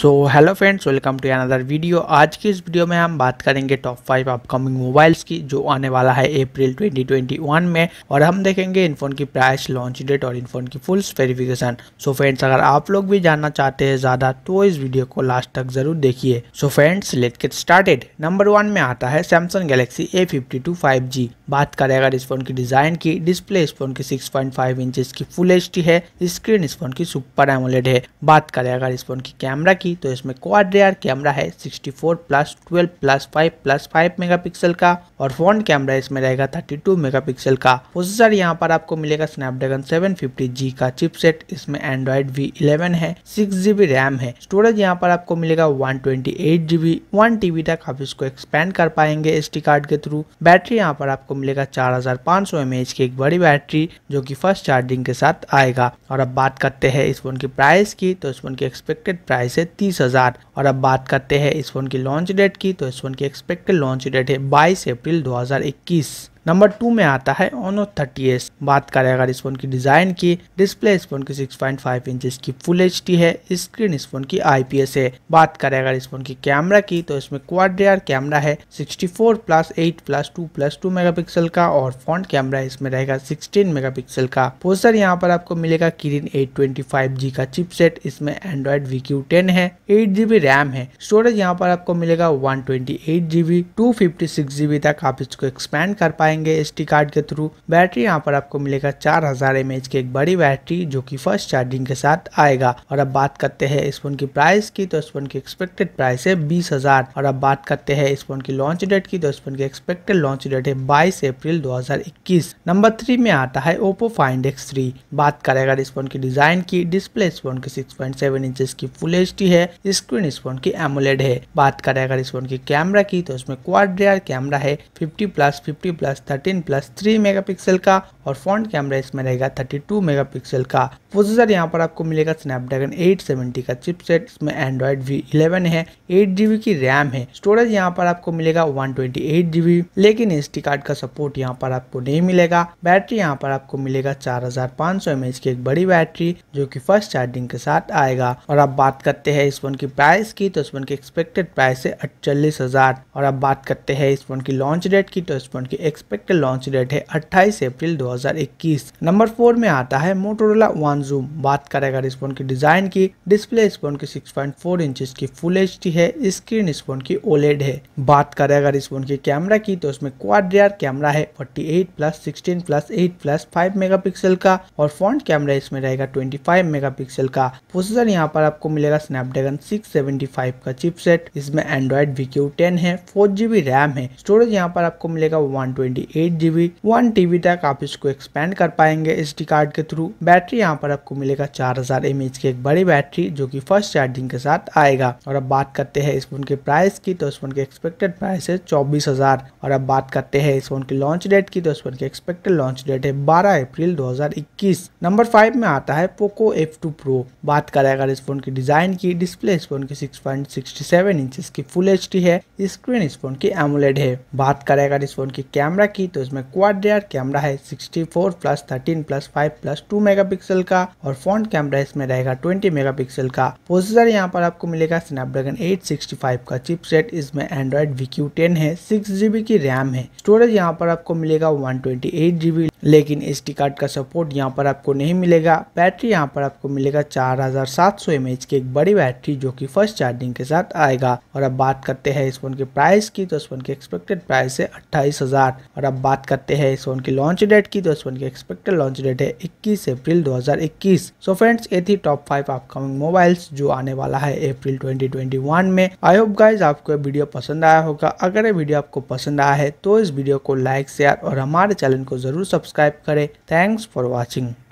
so hello friends welcome to another video आज की इस वीडियो में हम बात करेंगे टॉप फाइव अपकमिंग मोबाइल्स की जो आने वाला है अप्रैल 2021 में और हम देखेंगे इन फोन की प्राइस लॉन्च डेट और इन फोन की फुल स्पेरिफिकेशन सो फ्रेंड्स अगर आप लोग भी जानना चाहते हैं ज़्यादा तो इस वीडियो को लास्ट तक जरूर देखिए so friends let get started number one में आता है सैमसंग गैलेक्सी ए फिफ्टी बात करें अगर इस फोन की डिज़ाइन की डिस्प्ले इस फोन की 6.5 पॉइंट इंच की फुल एच है स्क्रीन इस फोन की सुपर एमोलेड है बात करें अगर इस फोन की कैमरा की तो इसमें क्वाड रेयर कैमरा है 64 प्लस 12 प्लस 5 प्लस 5 मेगापिक्सल का और फ्रंट कैमरा इसमें रहेगा 32 मेगापिक्सल का प्रोसेसर यहाँ पर आपको मिलेगा स्नैपड्रैगन सेवन का चिप इसमें एंड्रॉइड इलेवन है सिक्स जीबी रैम है स्टोरेज यहाँ पर आपको मिलेगा one twenty eight GB one TB तक आप इसको एक्सपेंड कर पाएंगे एस कार्ड के थ्रू बैटरी यहाँ पर आपको मिलेगा 4500 mAh की एक बड़ी बैटरी जो कि फर्स्ट चार्जिंग के साथ आएगा और अब बात करते हैं इस फोन की प्राइस की तो इस फोन की एक्सपेक्टेड प्राइस है तीस हजार और अब बात करते हैं इस फोन की लॉन्च डेट की तो इस फोन की एक्सपेक्टेड लॉन्च डेट है बाईस अप्रैल दो नंबर टू में आता है ओनो थर्टी एस बात करें अगर इस फोन की डिजाइन की डिस्प्ले इस फोन की 6.5 इंच की फुल एच है स्क्रीन इस फोन की आईपीएस है बात करें अगर इस फोन की कैमरा की तो इसमें क्वाड्रियर कैमरा है 64 प्लस 8 प्लस 2 प्लस 2 मेगापिक्सल का और फ्रंट कैमरा इसमें रहेगा 16 मेगापिक्सल का पोस्टर यहाँ पर आपको मिलेगा किरिन एट ट्वेंटी का चिप इसमें एंड्रॉइड क्यू है एट रैम है स्टोरेज यहाँ पर आपको मिलेगा वन ट्वेंटी तक आप इसको एक्सपैंड कर पाए पाएंगे एस कार्ड के थ्रू बैटरी यहाँ पर आपको मिलेगा चार हजार एच की एक बड़ी बैटरी जो कि फर्स्ट चार्जिंग के साथ आएगा और अब बात करते हैं इस फोन की प्राइस की तो इस फोन की एक्सपेक्टेड प्राइस है बीस हजार और अब बात करते हैं इस फोन की लॉन्च डेट की तो इस फोन की एक्सपेक्टेड लॉन्च डेट है बाईस अप्रैल दो नंबर थ्री में आता है ओप्पो फाइंड एक्स थ्री बात करें अगर इस फोन की डिजाइन की डिस्प्ले इस फोन की सिक्स पॉइंट सेवन इंच की फुल एच है स्क्रीन इस फोन की एमोलेड है बात करें अगर इस फोन की कैमरा की तो इसमें क्वाड कैमरा है fifty plus fifty plus thirteen plus three pixel का और फ्रंट कैमरा इसमें रहेगा थर्टी टू पिक्सल का प्रोसेसर यहाँ पर आपको मिलेगा स्नैपड्रैगन 870 का चिपसेट इसमें एंड्रॉइड वी इलेवन है एट जीबी की रैम है स्टोरेज यहाँ पर आपको मिलेगा वन ट्वेंटी एट जीबी लेकिन एस कार्ड का सपोर्ट यहाँ पर आपको नहीं मिलेगा बैटरी यहाँ पर आपको मिलेगा चार हजार पाँच सौ एच की एक बड़ी बैटरी जो की फर्स्ट चार्जिंग के साथ आएगा और अब बात करते हैं इस फोन की प्राइस की तो इस फोन की एक्सपेक्टेड प्राइस है अड़चालीस और अब बात करते हैं इस फोन की लॉन्च डेट की तो इस फोन की एक्सपेक्ट एक्सपेक्टेड लॉन्च डेट है 28 अप्रैल 2021 नंबर फोर में आता है मोटोरोला वन जूम बात करेगा इस फोन की डिजाइन की डिस्प्ले इस फोन की 6.4 पॉइंट इंच की फुल एच है स्क्रीन इस फोन की ओलेड है बात करें अगर इस फोन की कैमरा की तो उसमें क्वाड रियर कैमरा है forty plus sixteen plus eight plus five megapixel का और फ्रंट कैमरा इसमें रहेगा 25 मेगापिक्सल का प्रोसेसर यहाँ पर आपको मिलेगा स्नैपड्रैगन 675 का चिपसेट इसमें एंड्रॉइड वीक्यू टेन है फोर जीबी रैम है स्टोरेज यहाँ पर आपको मिलेगा one twenty eight GB one TB तक आप इसको एक्सपेंड कर पाएंगे एस डी कार्ड के थ्रू बैटरी यहाँ पर आपको मिलेगा चार हजार एम एच की एक बड़ी बैटरी जो कि फर्स्ट चार्जिंग के साथ आएगा और अब बात करते हैं इस फोन के प्राइस की तो इस फोन के एक्सपेक्टेड प्राइस है चौबीस हजार और अब बात करते हैं इस फोन की लॉन्च डेट की तो इस फोन की एक्सपेक्टेड लॉन्च डेट है बारह अप्रैल दो हजार इक्कीस नंबर फाइव में आता है पोको एफ टू प्रो बात करें अगर इस फोन की डिजाइन की डिस्प्ले इस फोन की six point sixty seven inch की फुल एच है स्क्रीन इस फोन की एमुलेट है बात करें अगर इस फोन की कैमरा की तो इसमें क्वाड रियर कैमरा है 64 प्लस 13 प्लस 5 प्लस 2 मेगापिक्सल का और फ्रंट कैमरा इसमें रहेगा 20 मेगापिक्सल का प्रोसेसर यहाँ पर आपको मिलेगा स्नैपड्रैगन 865 का चिपसेट इसमें एंड्रॉइड वी क्यू टेन है सिक्स की रैम है स्टोरेज यहाँ पर आपको मिलेगा वन ट्वेंटी लेकिन एस कार्ड का सपोर्ट यहाँ पर आपको नहीं मिलेगा बैटरी यहाँ पर आपको मिलेगा 4700 हज़ार की एक बड़ी बैटरी जो कि फर्स्ट चार्जिंग के साथ आएगा और अब बात करते हैं इस फोन के प्राइस की तो इस फोन की एक्सपेक्टेड प्राइस है अट्ठाईस और अब बात करते हैं इस फोन की लॉन्च डेट की तो इस फोन की एक्सपेक्टेड लॉन्च डेट है इक्कीस अप्रैल दो सो फ्रेंड्स ये थी टॉप फाइव अपकमिंग मोबाइल्स जो आने वाला है अप्रिल ट्वेंटी में आई होप गाइज आपको वीडियो पसंद आया होगा अगर ये वीडियो आपको पसंद आया है तो इस वीडियो को लाइक शेयर और हमारे चैनल को जरूर सब्सक्राइब सब्सक्राइब करें थैंक्स फॉर वॉचिंग